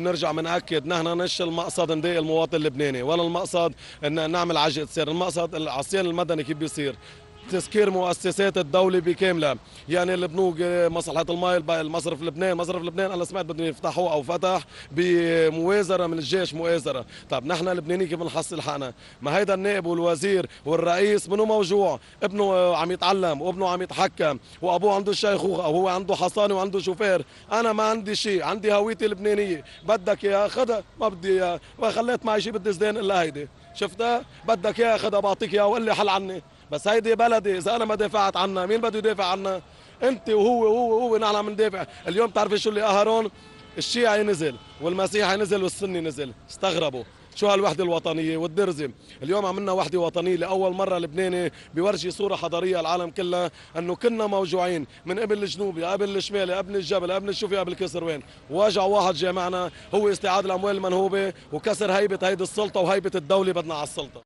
نرجع بنأكد نحن مش المقصد نضايق المواطن اللبناني ولا المقصد ان نعمل عجقه سير المقصد العصيان المدني كيف بيصير تسكير مؤسسات الدوله بكامله يعني البنوك مصلحه الماء المصرف لبنان مصرف لبنان انا سمعت بدهم يفتحوه او فتح بموازره من الجيش مؤازره طب نحن اللبنانيين كيف بنحصل حقنا ما هيدا النائب والوزير والرئيس منو موجوع ابنه عم يتعلم وابنه عم يتحكم وابوه عنده الشيخوخه وهو عنده حصانه وعنده شوفير انا ما عندي شيء عندي هويتي اللبنانيه بدك يا خدها ما بدي يا ما خليت معي شيء بدي زدان الا هيدي شفتها بدك يا خدها بعطيك يا وقول لي حل عني بس هيدي بلدي اذا انا ما دافعت عنها مين بده يدافع عنها انت وهو وهو وهو نحن عم ندافع اليوم بتعرفي شو اللي قهرون الشيعي نزل والمسيحي نزل والسني نزل استغربوا شو هالوحدة الوطنية والدرزة اليوم عملنا وحدة وطنية لأول مرة لبناني بورجي صورة حضارية العالم كلها أنه كنا موجوعين من قبل الجنوبي قبل الشمالي قبل الجبل قبل الشوفي قبل وين واجع واحد جامعنا هو استعاد الأموال المنهوبة وكسر هيبة هيدي السلطة وهيبة الدولة بدنا على السلطة